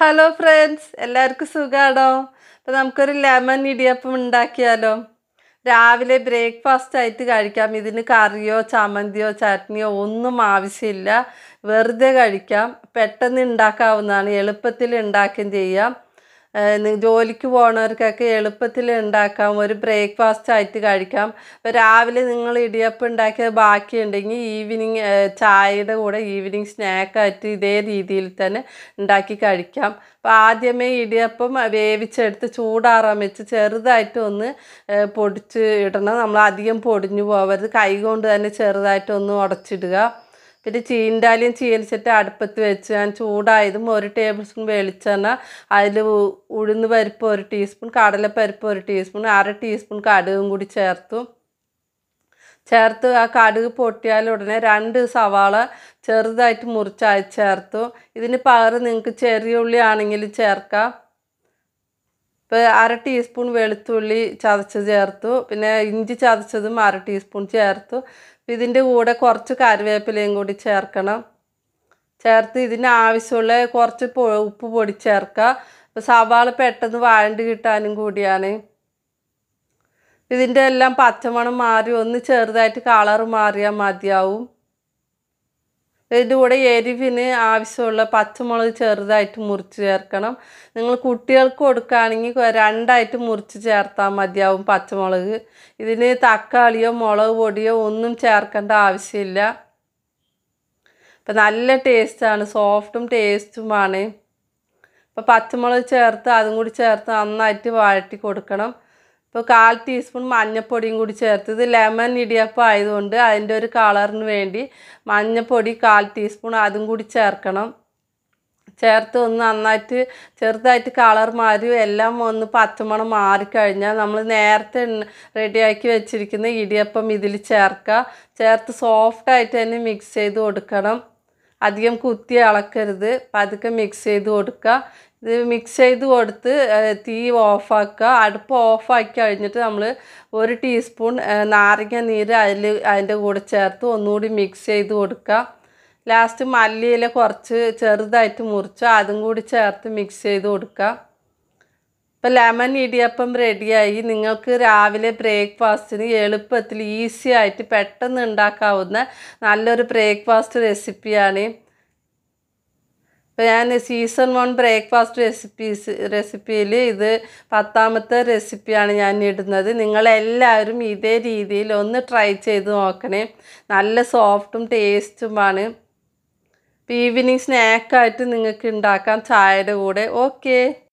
hello friends എല്ലാവർക്കും സുഖമാണോ അപ്പം നമുക്കൊരു ലെമൺ ഇടിയപ്പം ഉണ്ടാക്കിയാലോ രാവിലെ ബ്രേക്ക്ഫാസ്റ്റ് ആയിട്ട് കഴിക്കാം ഇതിന് കറിയോ ചമ്മന്തിയോ ചട്നിയോ ഒന്നും ആവശ്യമില്ല വെറുതെ കഴിക്കാം പെട്ടെന്ന് ഉണ്ടാക്കാവുന്നതാണ് എളുപ്പത്തിൽ ഉണ്ടാക്കുകയും ചെയ്യാം ജോലിക്ക് പോണവർക്കൊക്കെ എളുപ്പത്തിൽ ഉണ്ടാക്കാം ഒരു ബ്രേക്ക്ഫാസ്റ്റ് ആയിട്ട് കഴിക്കാം ഇപ്പം രാവിലെ നിങ്ങൾ ഇടിയപ്പം ഉണ്ടാക്കിയത് ബാക്കിയുണ്ടെങ്കിൽ ഈവനിങ് ചായയുടെ കൂടെ ഈവനിങ് സ്നാക്കായിട്ട് ഇതേ രീതിയിൽ തന്നെ ഉണ്ടാക്കി കഴിക്കാം അപ്പം ആദ്യമേ ഇടിയപ്പം വേവിച്ചെടുത്ത് ചൂടാറാൻ വെച്ച് ചെറുതായിട്ട് ഒന്ന് പൊടിച്ച് ഇടണം നമ്മൾ അധികം പൊടിഞ്ഞു പോകരുത് കൈ കൊണ്ട് തന്നെ ചെറുതായിട്ടൊന്ന് ഉടച്ചിടുക ഒരു ചീൻഡാലിയും ചീലിച്ചിട്ട് അടുപ്പത്ത് വെച്ച് ഞാൻ ചൂടായതും ഒരു ടേബിൾ സ്പൂൺ വെളിച്ചെണ്ണ അതിൽ ഉഴുന്ന് പരിപ്പ് ഒരു ടീസ്പൂൺ കടലപ്പരിപ്പ് ഒരു ടീസ്പൂൺ അര ടീസ്പൂൺ കടുകും കൂടി ചേർത്തു ചേർത്ത് ആ കടുക് പൊട്ടിയാൽ ഉടനെ രണ്ട് സവാള ചെറുതായിട്ട് മുറിച്ച് ചേർത്തു ഇതിന് പകരം നിങ്ങൾക്ക് ചെറിയ ഉള്ളി ആണെങ്കിൽ ചേർക്കാം ഇപ്പോൾ അര ടീസ്പൂൺ വെളുത്തുള്ളി ചതച്ച് ചേർത്തു പിന്നെ ഇഞ്ചി ചതച്ചതും അര ടീസ്പൂൺ ചേർത്തു ഇതിൻ്റെ കൂടെ കുറച്ച് കറിവേപ്പിലയും കൂടി ചേർക്കണം ചേർത്ത് ഇതിന് ആവശ്യമുള്ള കുറച്ച് ഉപ്പ് പൊടി ചേർക്കുക അപ്പോൾ സവാള പെട്ടെന്ന് വാഴണ്ട് കിട്ടാനും കൂടിയാണ് ഇതിൻ്റെ എല്ലാം പച്ചമണം മാറി ഒന്ന് ചെറുതായിട്ട് കളർ മാറിയാൽ മതിയാവും ഇതിൻ്റെ കൂടെ എരിവിന് ആവശ്യമുള്ള പച്ചമുളക് ചെറുതായിട്ട് മുറിച്ച് ചേർക്കണം നിങ്ങൾ കുട്ടികൾക്ക് കൊടുക്കുകയാണെങ്കിൽ രണ്ടായിട്ട് മുറിച്ച് ചേർത്താൽ മതിയാവും പച്ചമുളക് ഇതിന് തക്കാളിയോ മുളക് പൊടിയോ ഒന്നും ചേർക്കേണ്ട ആവശ്യമില്ല അപ്പം നല്ല ടേസ്റ്റാണ് സോഫ്റ്റും ടേസ്റ്റുമാണ് അപ്പം പച്ചമുളക് ചേർത്ത് അതും കൂടി ചേർത്ത് നന്നായിട്ട് വഴറ്റി കൊടുക്കണം ഇപ്പോൾ കാൽ ടീസ്പൂൺ മഞ്ഞൾപ്പൊടിയും കൂടി ചേർത്ത് ഇത് ലെമൺ ഇടിയപ്പം ആയതുകൊണ്ട് അതിൻ്റെ ഒരു കളറിന് വേണ്ടി മഞ്ഞൾപ്പൊടി കാൽ ടീസ്പൂൺ അതും കൂടി ചേർക്കണം ചേർത്ത് ഒന്ന് നന്നായിട്ട് ചെറുതായിട്ട് കളർ മാറി എല്ലാം ഒന്ന് പച്ചമണം മാറിക്കഴിഞ്ഞാൽ നമ്മൾ നേരത്തെ റെഡിയാക്കി വെച്ചിരിക്കുന്ന ഇടിയപ്പം ഇതിൽ ചേർക്കുക ചേർത്ത് സോഫ്റ്റായിട്ട് തന്നെ മിക്സ് ചെയ്ത് കൊടുക്കണം അധികം കുത്തി ഇളക്കരുത് പതുക്കെ മിക്സ് ചെയ്ത് കൊടുക്കുക ഇത് മിക്സ് ചെയ്ത് കൊടുത്ത് തീ ഓഫാക്കുക അടുപ്പ് ഓഫാക്കി കഴിഞ്ഞിട്ട് നമ്മൾ ഒരു ടീസ്പൂൺ നാരങ്ങ നീര് അതിൽ അതിൻ്റെ കൂടെ ചേർത്ത് ഒന്നുകൂടി മിക്സ് ചെയ്ത് കൊടുക്കുക ലാസ്റ്റ് മല്ലിയില കുറച്ച് ചെറുതായിട്ട് മുറിച്ച് അതും കൂടി ചേർത്ത് മിക്സ് ചെയ്ത് കൊടുക്കുക ഇപ്പം ലെമൺ ഇടിയപ്പം റെഡിയായി നിങ്ങൾക്ക് രാവിലെ ബ്രേക്ക്ഫാസ്റ്റിന് എളുപ്പത്തിൽ ഈസി ആയിട്ട് പെട്ടെന്ന് ഉണ്ടാക്കാവുന്ന നല്ലൊരു ബ്രേക്ക്ഫാസ്റ്റ് റെസിപ്പിയാണ് ഇപ്പം ഞാൻ സീസൺ വൺ ബ്രേക്ക്ഫാസ്റ്റ് റെസിപ്പീസ് റെസിപ്പിയിൽ ഇത് പത്താമത്തെ റെസിപ്പിയാണ് ഞാൻ ഇടുന്നത് നിങ്ങളെല്ലാവരും ഇതേ രീതിയിൽ ഒന്ന് ട്രൈ ചെയ്ത് നോക്കണേ നല്ല സോഫ്റ്റും ടേസ്റ്റുമാണ് ഈവനിങ് സ്നാക്കായിട്ട് നിങ്ങൾക്ക് ഉണ്ടാക്കാം ചായയുടെ കൂടെ ഓക്കേ